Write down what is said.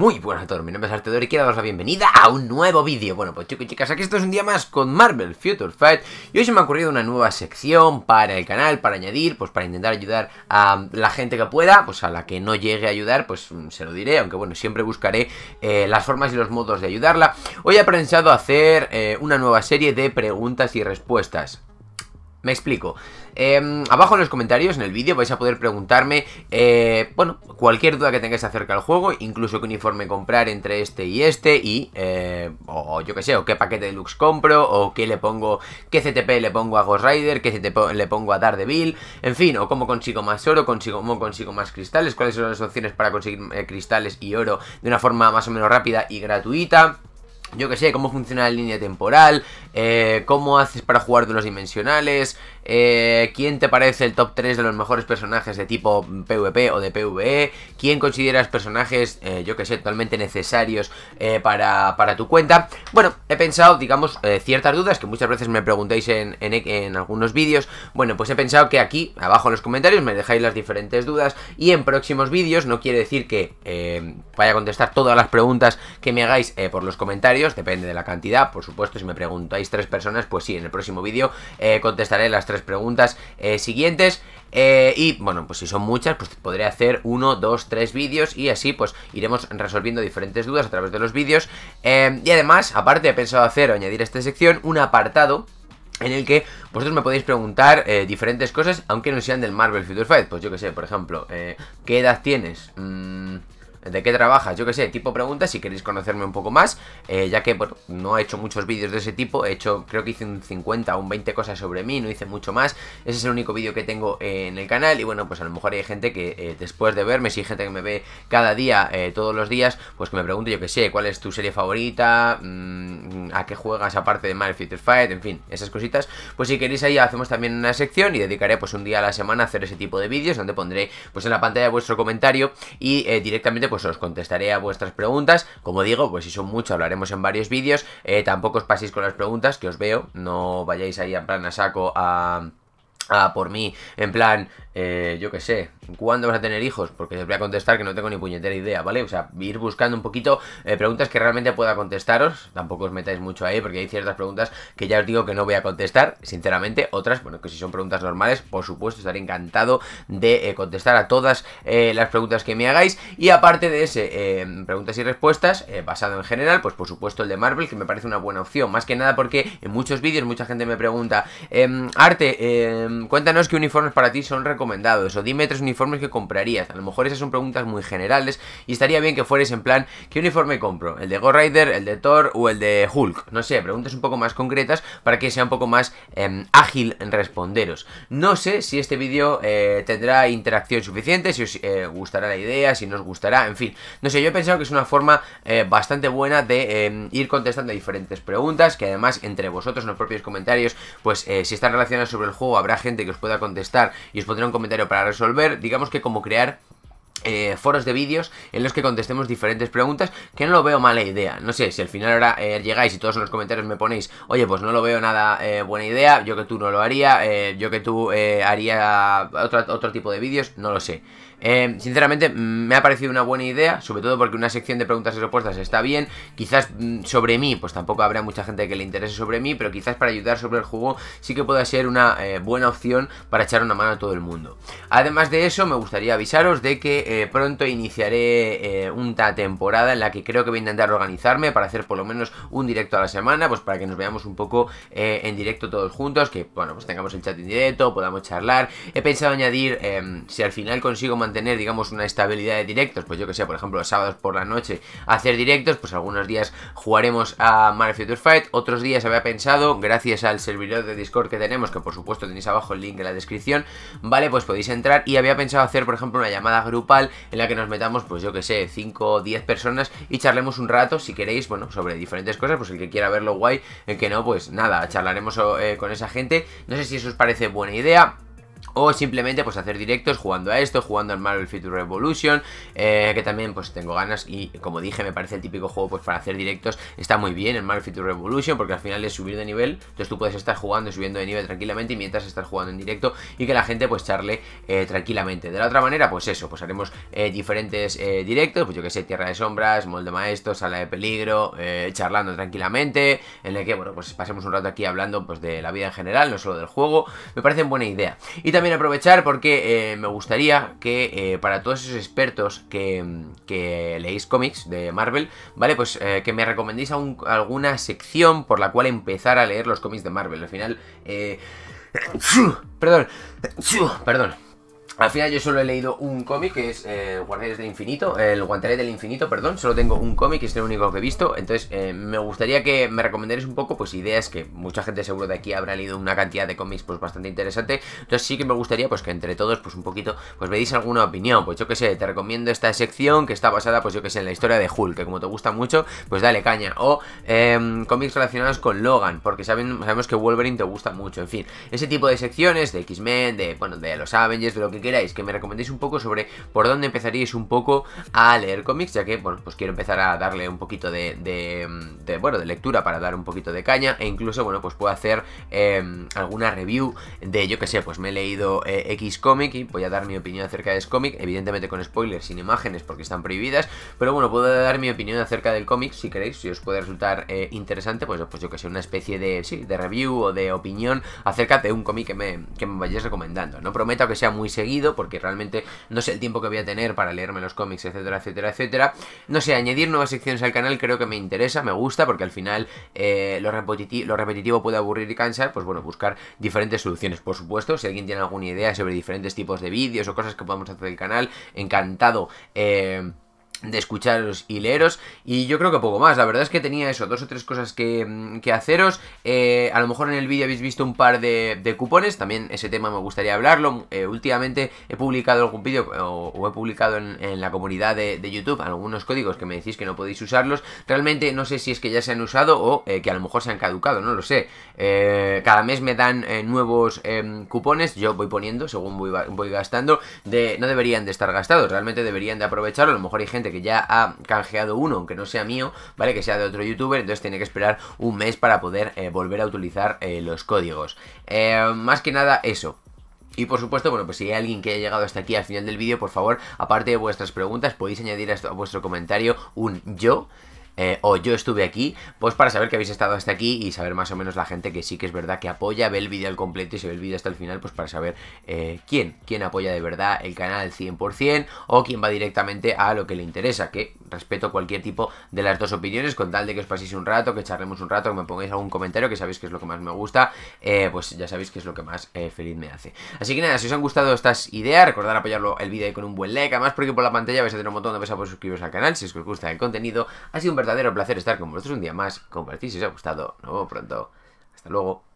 Muy buenas a todos, mi nombre es Artedor y quiero daros la bienvenida a un nuevo vídeo Bueno, pues chicos y chicas, aquí esto es un día más con Marvel Future Fight Y hoy se me ha ocurrido una nueva sección para el canal, para añadir, pues para intentar ayudar a la gente que pueda Pues a la que no llegue a ayudar, pues mm, se lo diré, aunque bueno, siempre buscaré eh, las formas y los modos de ayudarla Hoy he pensado hacer eh, una nueva serie de preguntas y respuestas me explico. Em, abajo en los comentarios, en el vídeo, vais a poder preguntarme, eh, bueno, cualquier duda que tengáis acerca del juego, incluso qué uniforme comprar entre este y este, y, eh, o yo qué sé, o qué paquete de lux compro, o qué le pongo, qué CTP le pongo a Ghost Rider, qué CTP le pongo a Daredevil, en fin, o cómo consigo más oro, consigo, cómo consigo más cristales, cuáles son las opciones para conseguir eh, cristales y oro de una forma más o menos rápida y gratuita yo que sé, cómo funciona la línea temporal, eh, cómo haces para jugar de los dimensionales, eh, quién te parece el top 3 de los mejores personajes de tipo PvP o de PvE, quién consideras personajes, eh, yo que sé, totalmente necesarios para, tu cuenta. Bueno, he pensado, digamos, ciertas dudas que muchas veces me preguntáis en algunos vídeos. Bueno, pues he pensado que aquí, abajo en los comentarios, me dejáis las diferentes dudas y en próximos vídeos, no quiere decir que vaya a contestar todas las preguntas que me hagáis por los comentarios, depende de la cantidad, por supuesto, si me preguntáis tres personas, pues sí, en el próximo vídeo eh, contestaré las tres preguntas eh, siguientes. Eh, y bueno, pues si son muchas, pues podré hacer uno, dos, tres vídeos y así pues iremos resolviendo diferentes dudas a través de los vídeos. y además, aparte he pensado hacer o añadir a esta sección un apartado en el que vosotros me podéis preguntar diferentes cosas, aunque no sean del Marvel Future Fight. Pues yo que sé, por ejemplo, ¿qué edad tienes? Mmm... ¿De qué trabajas? Yo qué sé, tipo preguntas si queréis conocerme un poco más, eh, ya que no he hecho muchos vídeos de ese tipo, he hecho, creo que hice un 50 o un 20 cosas sobre mí, no hice mucho más, ese es el único vídeo que tengo eh, en el canal y bueno, pues a lo mejor hay gente que eh, después de verme, si hay gente que me ve cada día, todos los días, pues que me pregunte, yo qué sé, cuál es tu serie favorita, mm, a qué juegas aparte de Mario Future Fight, en fin, esas cositas, pues si queréis ahí hacemos también una sección y dedicaré pues un día a la semana a hacer ese tipo de vídeos donde pondré pues en la pantalla vuestro comentario y directamente pues os contestaré a vuestras preguntas. Como digo, pues si son mucho hablaremos en varios vídeos. Eh, tampoco os paséis con las preguntas, que os veo. No vayáis ahí a plan a saco a Ah, por mí, en plan, eh, yo qué sé, ¿cuándo vas a tener hijos? Porque os voy a contestar que no tengo ni puñetera idea, ¿vale? O sea, ir buscando un poquito eh, preguntas que realmente pueda contestaros, tampoco os metáis mucho ahí porque hay ciertas preguntas que ya os digo que no voy a contestar, sinceramente, otras, bueno, que si son preguntas normales, por supuesto, estaré encantado de eh, contestar a todas las preguntas que me hagáis y aparte de ese, preguntas y respuestas, basado en general, pues por supuesto el de Marvel, que me parece una buena opción, más que nada porque en muchos vídeos mucha gente me pregunta, em, arte, eh, cuéntanos qué uniformes para ti son recomendados o dime tres uniformes que comprarías. A lo mejor esas son preguntas muy generales y estaría bien que fueres en plan, ¿qué uniforme compro? ¿El de Ghost Rider, el de Thor o el de Hulk? No sé, preguntas un poco más concretas para que sea un poco más em, ágil responderos. No sé si este vídeo eh, tendrá interacción suficiente, si os eh, gustará la idea, si nos gustará, en fin. No sé, yo he pensado que es una forma eh, bastante buena de em, ir contestando diferentes preguntas, que además entre vosotros en los propios comentarios, pues si están relacionadas sobre el juego habrá gente que os pueda contestar y os pondré un comentario para resolver, digamos que como crear eh, foros de vídeos en los que contestemos diferentes preguntas, que no lo veo mala idea. No sé, si al final ahora eh, llegáis y todos en los comentarios me ponéis, oye, pues no lo veo nada eh, buena idea, yo que tú no lo haría, yo que tú haría otro, otro tipo de vídeos, no lo sé. Eh, sinceramente, mm, me ha parecido una buena idea, sobre todo porque una sección de preguntas y respuestas está bien. Quizás mm, sobre mí, pues tampoco habrá mucha gente que le interese sobre mí, pero quizás para ayudar sobre el juego sí que pueda ser una eh, buena opción para echar una mano a todo el mundo. Además de eso, me gustaría avisaros de que eh, pronto iniciaré una temporada en la que creo que voy a intentar organizarme para hacer por lo menos un directo a la semana, pues para que nos veamos un poco en directo todos juntos, que bueno, pues tengamos el chat en directo, podamos charlar. He pensado añadir, em, si al final consigo mantener tener digamos, una estabilidad de directos, pues yo que sé, por ejemplo, los sábados por la noche hacer directos, pues algunos días jugaremos a Mario Future Fight, otros días había pensado, gracias al servidor de Discord que tenemos, que por supuesto tenéis abajo el link en la descripción, vale, pues podéis entrar y había pensado hacer, por ejemplo, una llamada grupal en la que nos metamos, pues yo que sé, 5 o 10 personas y charlemos un rato, si queréis, bueno, sobre diferentes cosas, pues el que quiera verlo guay, el que no, pues nada, charlaremos eh, con esa gente, no sé si eso os parece buena idea, o simplemente pues hacer directos jugando a esto, jugando al Marvel Future Revolution, eh, que también pues tengo ganas y como dije me parece el típico juego pues para hacer directos, está muy bien el Marvel Future Revolution porque al final es subir de nivel, entonces tú puedes estar jugando y subiendo de nivel tranquilamente y mientras estás jugando en directo y que la gente pues charle eh, tranquilamente. De la otra manera pues eso, pues haremos eh, diferentes directos, pues yo que sé, Tierra de Sombras, Molde Maestro, Sala de Peligro, charlando tranquilamente, en el que bueno pues pasemos un rato aquí hablando pues de la vida en general, no solo del juego, me parece buena idea. Y también también aprovechar porque eh, me gustaría que eh, para todos esos expertos que, leéis cómics de Marvel, ¿vale? Pues eh, que me recomendéis alguna sección por la cual empezar a leer los cómics de Marvel. Al final... perdón, perdón. Al final yo solo he leído un cómic, que es eh, Guardianes del Infinito, el Guantelete del Infinito, perdón, solo tengo un cómic, es el único que he visto, entonces eh, me gustaría que me recomendarais un poco, pues ideas que mucha gente seguro de aquí habrá leído una cantidad de cómics, pues bastante interesante, entonces sí que me gustaría, pues que entre todos, pues un poquito, pues me deis alguna opinión, pues yo que sé, te recomiendo esta sección que está basada, pues yo que sé, en la historia de Hulk, que como te gusta mucho, pues dale caña, o em, cómics relacionados con Logan, porque saben, sabemos que Wolverine te gusta mucho, en fin, ese tipo de secciones de X-Men, de, bueno, de los Avengers, de lo que quieras, que me recomendéis un poco sobre por dónde empezaríais un poco a leer cómics, ya que, bueno, pues quiero empezar a darle un poquito de, bueno, de lectura para dar un poquito de caña e incluso, bueno, pues puedo hacer em, alguna review de, yo que sé, pues me he leído eh, X cómic y voy a dar mi opinión acerca de ese cómic, evidentemente con spoilers, sin imágenes, porque están prohibidas, pero bueno, puedo dar mi opinión acerca del cómic, si queréis, si os puede resultar eh, interesante, pues, pues yo que sé, una especie de, sí, de review o de opinión acerca de un cómic que me, que me vayáis recomendando. No prometo que sea muy seguido, porque realmente no sé el tiempo que voy a tener para leerme los cómics, etcétera, etcétera, etcétera. No sé, añadir nuevas secciones al canal creo que me interesa, me gusta, porque al final eh, lo, repetitivo, puede aburrir y cansar, pues bueno, buscar diferentes soluciones. Por supuesto, si alguien tiene alguna idea sobre diferentes tipos de vídeos o cosas que podamos hacer del canal, encantado. Eh, de escucharos y leeros y yo creo que poco más, la verdad es que tenía eso, dos o tres cosas que, mm, haceros, eh, a lo mejor en el vídeo habéis visto un par de, cupones, también ese tema me gustaría hablarlo, eh, últimamente he publicado algún vídeo o, he publicado en, la comunidad de, YouTube algunos códigos que me decís que no podéis usarlos, realmente no sé si es que ya se han usado o eh, que a lo mejor se han caducado, no lo sé, cada mes me dan nuevos em, cupones, yo voy poniendo según voy, gastando, de, no deberían de estar gastados, realmente deberían de aprovecharlo, a lo mejor hay gente que ya ha canjeado uno, aunque no sea mío, ¿vale? Que sea de otro youtuber, entonces tiene que esperar un mes para poder eh, volver a utilizar eh, los códigos. Eh, más que nada eso. Y por supuesto, bueno, pues si hay alguien que haya llegado hasta aquí al final del vídeo, por favor, aparte de vuestras preguntas, podéis añadir a vuestro comentario un yo. Eh, o yo estuve aquí, pues para saber que habéis estado hasta aquí y saber más o menos la gente que sí que es verdad que apoya, ve el vídeo al completo y se ve el vídeo hasta el final, pues para saber eh, quién, quién apoya de verdad el canal 100% o quién va directamente a lo que le interesa, que respeto cualquier tipo de las dos opiniones, con tal de que os paséis un rato, que charlemos un rato, que me pongáis algún comentario, que sabéis que es lo que más me gusta, eh, pues ya sabéis que es lo que más feliz me hace. Así que nada, si os han gustado estas ideas, recordad apoyarlo el vídeo con un buen like, además porque por la pantalla vais a tener un montón de veces pues por suscribiros al canal, si os gusta el contenido, ha sido un verdadero placer estar con vosotros un día más. Compartid si os ha gustado. Nos vemos pronto. Hasta luego.